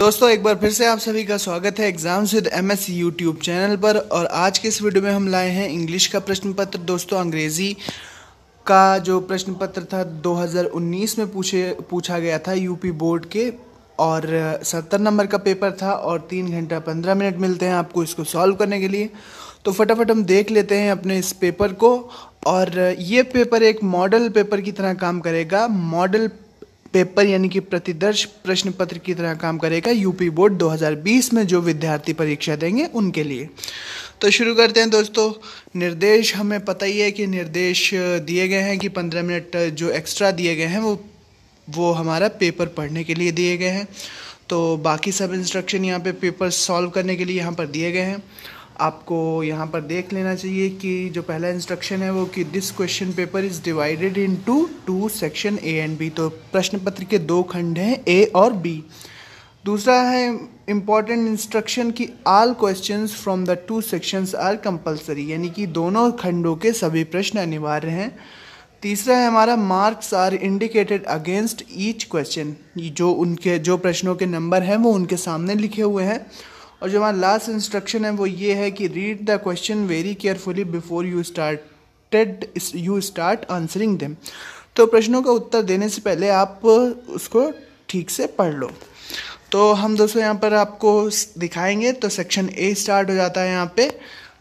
दोस्तों एक बार फिर से आप सभी का स्वागत है exams with M S YouTube channel पर और आज के इस वीडियो में हम लाए हैं इंग्लिश का प्रश्न पत्र दोस्तों अंग्रेज़ी का जो प्रश्न पत्र था 2019 में पूछे पूछा गया था यूपी बोर्ड के और सत्तर नंबर का पेपर था और तीन घंटा पंद्रह मिनट मिलते हैं आपको इसको सॉल्व करने के लिए तो फटाफट हम देख लेते हैं अपने इस पेपर को और ये पेपर एक मॉडल पेपर की तरह काम करेगा मॉडल पेपर यानी कि प्रतिदर्श प्रश्न पत्र की तरह काम करेगा यूपी बोर्ड 2020 में जो विद्यार्थी परीक्षा देंगे उनके लिए तो शुरू करते हैं दोस्तों निर्देश हमें पता ही है कि निर्देश दिए गए हैं कि 15 मिनट जो एक्स्ट्रा दिए गए हैं वो वो हमारा पेपर पढ़ने के लिए दिए गए हैं तो बाकी सब इंस्ट्रक्शन यहाँ पे पेपर सॉल्व करने के लिए यहाँ पर दिए गए हैं आपको यहाँ पर देख लेना चाहिए कि जो पहला इंस्ट्रक्शन है वो कि this question paper is divided into two section A and B तो प्रश्न पत्र के दो खंड हैं ए और बी दूसरा है इम्पॉर्टेंट इंस्ट्रक्शन कि all question from the two sections are compulsory यानी कि दोनों खंडों के सभी प्रश्न अनिवार्य हैं तीसरा है हमारा marks are indicated against each question जो उनके जो प्रश्नों के नंबर हैं वो उनके सामने लिखे हुए हैं और जो हमारा लास्ट इंस्ट्रक्शन है वो ये है कि read the question very carefully before you started you start answering them तो प्रश्नों का उत्तर देने से पहले आप उसको ठीक से पढ़ लो तो हम दोस्तों यहाँ पर आपको दिखाएंगे तो सेक्शन ए स्टार्ट हो जाता है यहाँ पे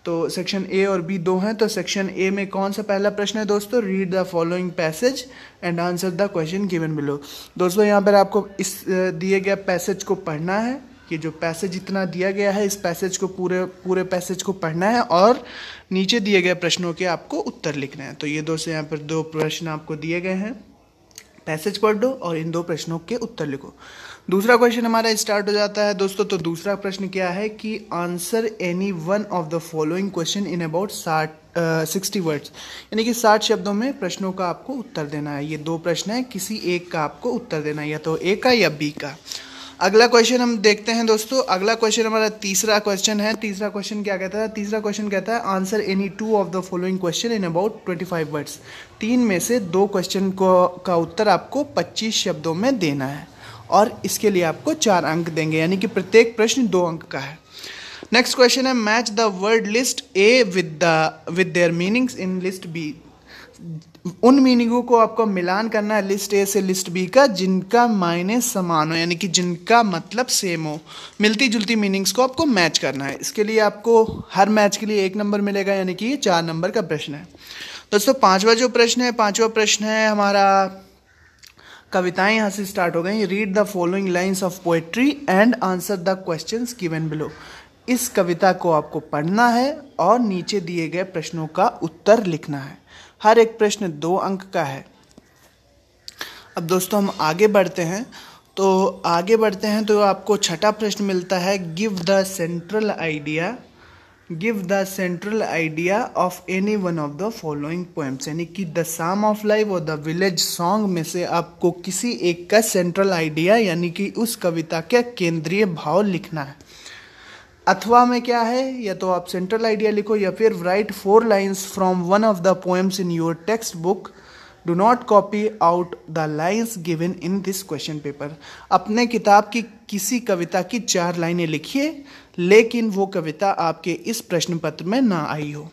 तो सेक्शन ए और बी दो हैं तो सेक्शन ए में कौन सा पहला प्रश्न है दोस्तों read the following passage and answer the question given below दोस्तों यहाँ पर आपको इस दिए गए पैसेज को पढ़ना है कि जो पैसेज इतना दिया गया है इस पैसेज को पूरे पूरे पैसेज को पढ़ना है और नीचे दिए गए प्रश्नों के आपको उत्तर लिखना है तो ये दो से यहाँ पर दो प्रश्न आपको दिए गए हैं पैसेज पढ़ दो और इन दो प्रश्नों के उत्तर लिखो दूसरा क्वेश्चन हमारा स्टार्ट हो जाता है दोस्तों तो दूसरा प्रश्न क्या है कि answer any one of the following question in about साठ सिक्सटी वर्ड्स यानी कि साठ शब्दों में प्रश्नों का आपको उत्तर देना है ये दो प्रश्न है किसी एक का आपको उत्तर देना है या तो ए का या बी का अगला क्वेश्चन हम देखते हैं दोस्तों अगला क्वेश्चन हमारा तीसरा क्वेश्चन है तीसरा क्वेश्चन क्या कहता है तीसरा क्वेश्चन कहता है answer any two of the following question in about twenty five words तीन में से दो क्वेश्चन को का उत्तर आपको पच्चीस शब्दों में देना है और इसके लिए आपको चार अंक देंगे यानी कि प्रत्येक प्रश्न दो अंक का है नेक्स्ट क्वेश्चन है match the word list A with the with their meanings in list B उन मीनिंगों को आपको मिलान करना है लिस्ट ए से लिस्ट बी का जिनका मायने समान हो यानी कि जिनका मतलब सेम हो मिलती जुलती मीनिंग्स को आपको मैच करना है इसके लिए आपको हर मैच के लिए एक नंबर मिलेगा यानी कि ये चार नंबर का प्रश्न है दोस्तों पांचवा जो प्रश्न है पांचवा प्रश्न है हमारा कविताएं यहाँ से स्टार्ट हो गई read the following lines of poetry and answer the question given below इस कविता को आपको पढ़ना है और नीचे दिए गए प्रश्नों का उत्तर लिखना है हर एक प्रश्न दो अंक का है अब दोस्तों हम आगे बढ़ते हैं तो आगे बढ़ते हैं तो आपको छठा प्रश्न मिलता है give the central idea give the central idea of any one of the following poems यानी कि द साम ऑफ लाइफ और द विलेज सॉन्ग में से आपको किसी एक का सेंट्रल आइडिया यानी कि उस कविता का केंद्रीय भाव लिखना है अथवा में क्या है या तो आप सेंट्रल आइडिया लिखो या फिर write four lines from one of the poems in your textbook do not copy out the lines given in this question paper अपने किताब की किसी कविता की चार लाइनें लिखिए लेकिन वो कविता आपके इस प्रश्न पत्र में ना आई हो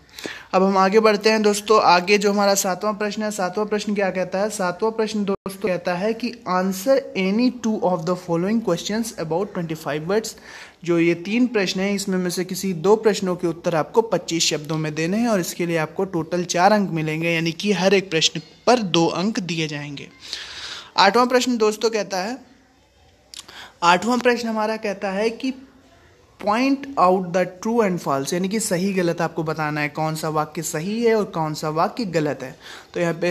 अब हम आगे बढ़ते हैं दोस्तों आगे जो हमारा सातवां प्रश्न है सातवां प्रश्न क्या कहता है सातवां प्रश्न दोस्तों कहता है कि answer any two of the following questions about twenty five words जो ये तीन प्रश्न हैं इसमें में से किसी दो प्रश्नों के उत्तर आपको 25 शब्दों में देने हैं और इसके लिए आपको टोटल चार अंक मिलेंगे यानी कि हर एक प्रश्न पर दो अंक दिए जाएंगे आठवां प्रश्न दोस्तों कहता है आठवां प्रश्न हमारा कहता है कि point out the true and false यानी कि सही गलत आपको बताना है कौन सा वाक्य सही है और कौन सा वाक्य गलत है तो यहाँ पे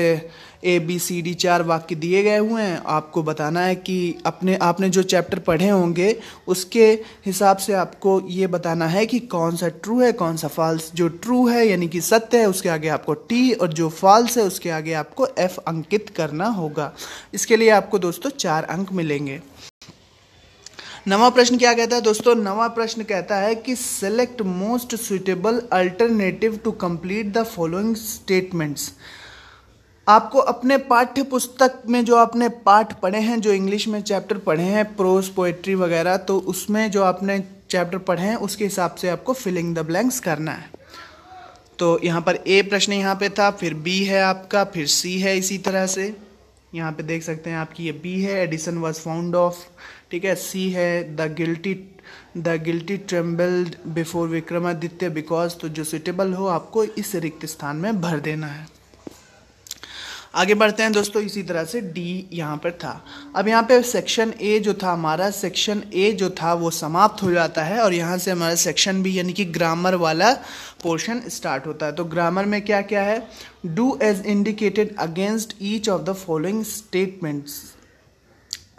ए बी सी डी चार वाक्य दिए गए हुए हैं आपको बताना है कि अपने आपने जो चैप्टर पढ़े होंगे उसके हिसाब से आपको ये बताना है कि कौन सा ट्रू है कौन सा फॉल्स जो ट्रू है यानी कि सत्य है उसके आगे आपको टी और जो फॉल्स है उसके आगे आपको एफ अंकित करना होगा इसके लिए आपको दोस्तों चार अंक मिलेंगे नवा प्रश्न क्या कहता है दोस्तों नवा प्रश्न कहता है कि select most suitable alternative to complete the following statements आपको अपने पाठ्य पुस्तक में जो आपने पाठ पढ़े हैं जो इंग्लिश में चैप्टर पढ़े हैं प्रोज पोएट्री वगैरह तो उसमें जो आपने चैप्टर पढ़े हैं उसके हिसाब से आपको फिलिंग द ब्लैंक्स करना है तो यहाँ पर ए प्रश्न यहाँ पे था फिर बी है आपका फिर सी है इसी तरह से यहाँ पे देख सकते हैं आपकी ये बी है एडिसन वाज फाउंड ऑफ ठीक है सी है the guilty the guilty trembled before Vikramaditya because तो जो सुटेबल हो आपको इस रिक्त स्थान में भर देना है आगे बढ़ते हैं दोस्तों इसी तरह से डी यहाँ पर था अब यहाँ पे सेक्शन ए जो था हमारा सेक्शन ए जो था वो समाप्त हो जाता है और यहाँ से हमारा सेक्शन बी यानी कि ग्रामर वाला पोर्शन स्टार्ट होता है तो ग्रामर में क्या क्या है do as indicated against each of the following statements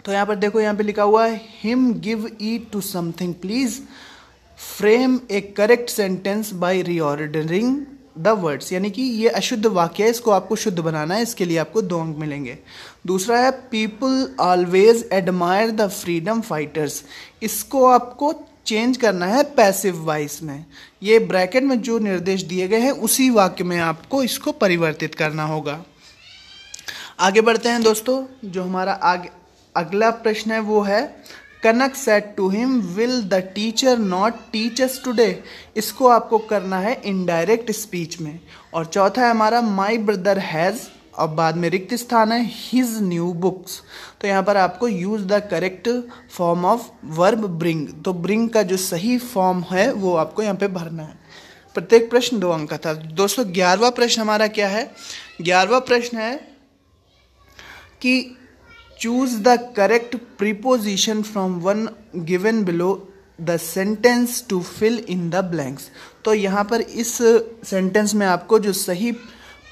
तो यहाँ पर देखो यहाँ पे लिखा हुआ है him give E to something please frame a correct sentence by reordering the words यानी कि ये अशुद्ध वाक्य है इसको आपको शुद्ध बनाना है इसके लिए आपको दो अंक मिलेंगे दूसरा है people always admire the freedom fighters इसको आपको चेंज करना है पैसिव वाइस में ये ब्रैकेट में जो निर्देश दिए गए हैं उसी वाक्य में आपको इसको परिवर्तित करना होगा आगे बढ़ते हैं दोस्तों जो हमारा आगे अगला प्रश्न है वो है Kanak said to him will the teacher not teach us today इसको आपको करना है इनडायरेक्ट स्पीच में और चौथा है हमारा माई ब्रदर हैज़ और बाद में रिक्त स्थान है हिज न्यू बुक्स तो यहाँ पर आपको use the correct form of verb bring तो ब्रिंग का जो सही फॉर्म है वो आपको यहाँ पे भरना है प्रत्येक प्रश्न दो अंक का था दोस्तों ग्यारहवा प्रश्न हमारा क्या है ग्यारहवा प्रश्न है कि choose the correct preposition from one given below the sentence to fill in the blanks तो यहाँ पर इस सेंटेंस में आपको जो सही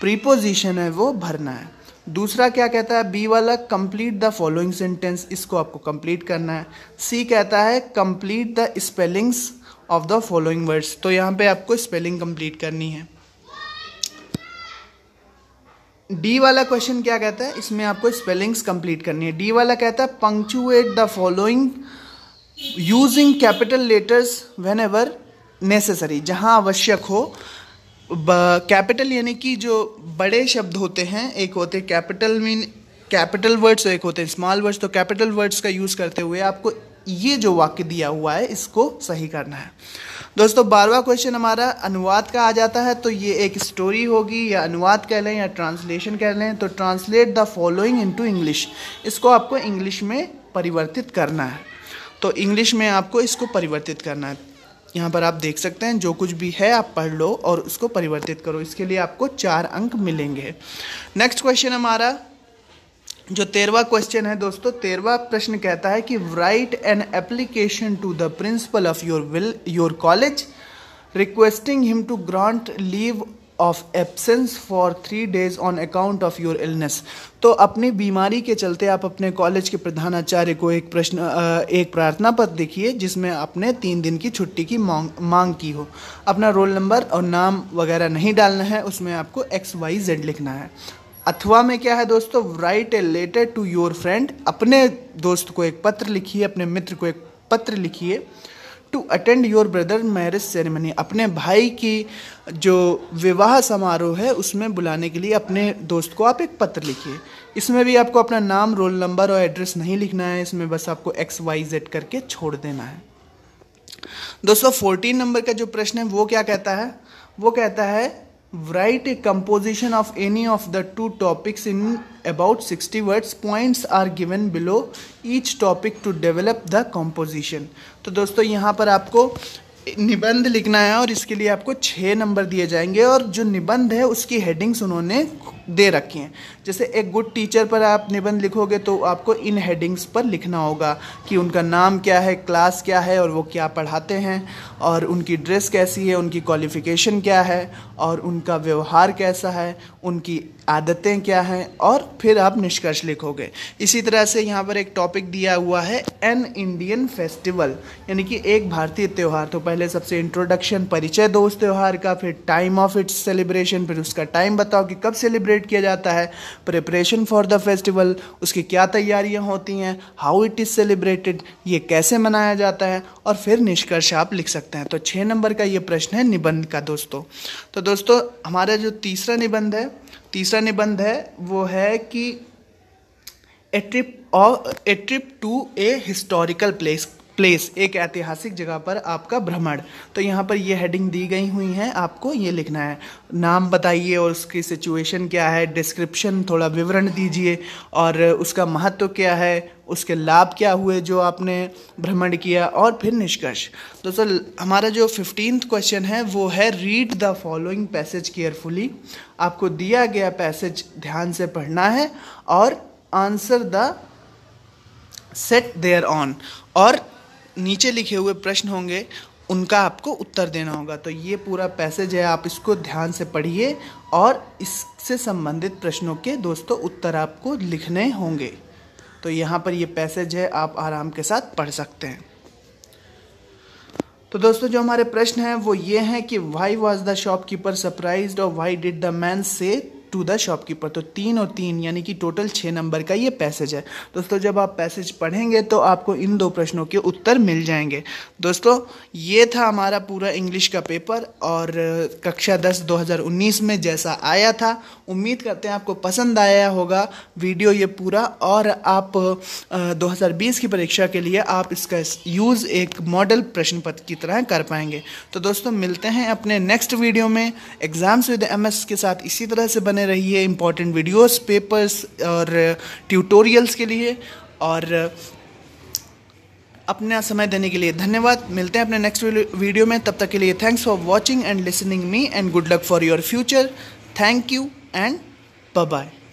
प्रीपोजिशन है वो भरना है दूसरा क्या कहता है बी वाला कंप्लीट द फॉलोइंग सेंटेंस इसको आपको कंप्लीट करना है सी कहता है complete the spellings of the following words तो यहाँ पे आपको स्पेलिंग कंप्लीट करनी है डी वाला क्वेश्चन क्या कहता है इसमें आपको स्पेलिंग्स कंप्लीट करनी है डी वाला कहता है punctuate the following using capital letters whenever necessary जहाँ आवश्यक हो कैपिटल यानी कि जो बड़े शब्द होते हैं एक होते कैपिटल मीन कैपिटल वर्ड्स एक होते हैं स्मॉल वर्ड्स तो कैपिटल वर्ड्स का यूज़ करते हुए आपको ये जो वाक्य दिया हुआ है इसको सही करना है दोस्तों बारवा क्वेश्चन हमारा अनुवाद का आ जाता है तो ये एक स्टोरी होगी या अनुवाद कह लें या ट्रांसलेशन कह लें तो translate the following to English इसको आपको इंग्लिश में परिवर्तित करना है तो इंग्लिश में आपको इसको परिवर्तित करना है यहाँ पर आप देख सकते हैं जो कुछ भी है आप पढ़ लो और उसको परिवर्तित करो इसके लिए आपको चार अंक मिलेंगे नेक्स्ट क्वेश्चन हमारा जो तेरवा क्वेश्चन है दोस्तों तेरवा प्रश्न कहता है कि write an application to the principal of your will your college requesting him to grant leave of absence for three days on account of your illness तो अपनी बीमारी के चलते आप अपने कॉलेज के प्रधानाचार्य को एक प्रश्न एक प्रार्थना पत्र लिखिए जिसमें आपने तीन दिन की छुट्टी की मांग मांग की हो अपना रोल नंबर और नाम वगैरह नहीं डालना है उसमें आपको एक्स वाई जेड लिखना है अथवा में क्या है दोस्तों write a letter to your friend अपने दोस्त को एक पत्र लिखिए अपने मित्र को एक पत्र लिखिए to attend your brother marriage ceremony अपने भाई की जो विवाह समारोह है उसमें बुलाने के लिए अपने दोस्त को आप एक पत्र लिखिए इसमें भी आपको अपना नाम रोल नंबर और एड्रेस नहीं लिखना है इसमें बस आपको एक्स वाई जेड करके छोड़ देना है दोस्तों फोर्टीन नंबर का जो प्रश्न है वो क्या कहता है वो कहता है write a composition of any of the two topics in about 60 words points are given below each topic to develop the composition तो दोस्तों यहाँ पर आपको निबंध लिखना है और इसके लिए आपको छः नंबर दिए जाएंगे और जो निबंध है उसकी हेडिंग्स उन्होंने दे रखी हैं जैसे एक गुड टीचर पर आप निबंध लिखोगे तो आपको इन हेडिंग्स पर लिखना होगा कि उनका नाम क्या है क्लास क्या है और वो क्या पढ़ाते हैं और उनकी ड्रेस कैसी है उनकी क्वालिफ़िकेशन क्या है और उनका व्यवहार कैसा है उनकी आदतें क्या हैं और फिर आप निष्कर्ष लिखोगे इसी तरह से यहाँ पर एक टॉपिक दिया हुआ है एन इंडियन फेस्टिवल यानी कि एक भारतीय त्यौहार तो पहले सबसे इंट्रोडक्शन परिचय दो उस त्यौहार का फिर टाइम ऑफ इट्स सेलिब्रेशन फिर उसका टाइम बताओ कि कब सेलिब्रेट किया जाता है प्रिपरेशन फॉर द फेस्टिवल उसकी क्या तैयारियाँ होती हैं हाउ इट इज़ सेलिब्रेटेड ये कैसे मनाया जाता है और फिर निष्कर्ष आप लिख सकते हैं तो छः नंबर का ये प्रश्न है निबंध का दोस्तों तो दोस्तों हमारा जो तीसरा निबंध है तीसरा निबंध है वो है कि ए ट्रिप और a trip to a historical place place एक ऐतिहासिक जगह पर आपका भ्रमण तो यहाँ पर ये हेडिंग दी गई हुई हैं आपको ये लिखना है नाम बताइए और उसकी सिचुएशन क्या है डिस्क्रिप्शन थोड़ा विवरण दीजिए और उसका महत्व क्या है उसके लाभ क्या हुए जो आपने भ्रमण किया और फिर निष्कर्ष दोस्तों हमारा जो फिफ्टीन क्वेश्चन है वो है read the following passage carefully आपको दिया गया पैसेज ध्यान से पढ़ना है और answer the set thereon और नीचे लिखे हुए प्रश्न होंगे उनका आपको उत्तर देना होगा तो ये पूरा पैसेज है आप इसको ध्यान से पढ़िए और इससे संबंधित प्रश्नों के दोस्तों उत्तर आपको लिखने होंगे तो यहाँ पर ये पैसेज है आप आराम के साथ पढ़ सकते हैं तो दोस्तों जो हमारे प्रश्न हैं वो ये हैं कि why was the shopkeeper surprise और why did the man say to the shopkeeper तो तीन और तीन यानी कि टोटल छः नंबर का ये पैसेज है दोस्तों जब आप पैसेज पढ़ेंगे तो आपको इन दो प्रश्नों के उत्तर मिल जाएंगे दोस्तों ये था हमारा पूरा इंग्लिश का पेपर और कक्षा दस उन्नीस में जैसा आया था उम्मीद करते हैं आपको पसंद आया होगा वीडियो ये पूरा और आप बीस की परीक्षा के लिए आप इसका यूज़ एक मॉडल प्रश्न पत्र की तरह कर पाएंगे तो दोस्तों मिलते हैं अपने नेक्स्ट वीडियो में एग्ज़ाम्स विद एम के साथ इसी तरह से बने बने रहिए इम्पॉर्टेंट वीडियोस पेपर्स और ट्यूटोरियल्स uh, के लिए और uh, अपना समय देने के लिए धन्यवाद मिलते हैं अपने नेक्स्ट वीडियो में तब तक के लिए thanks for watching and listening me and good luck for your future thank you and bye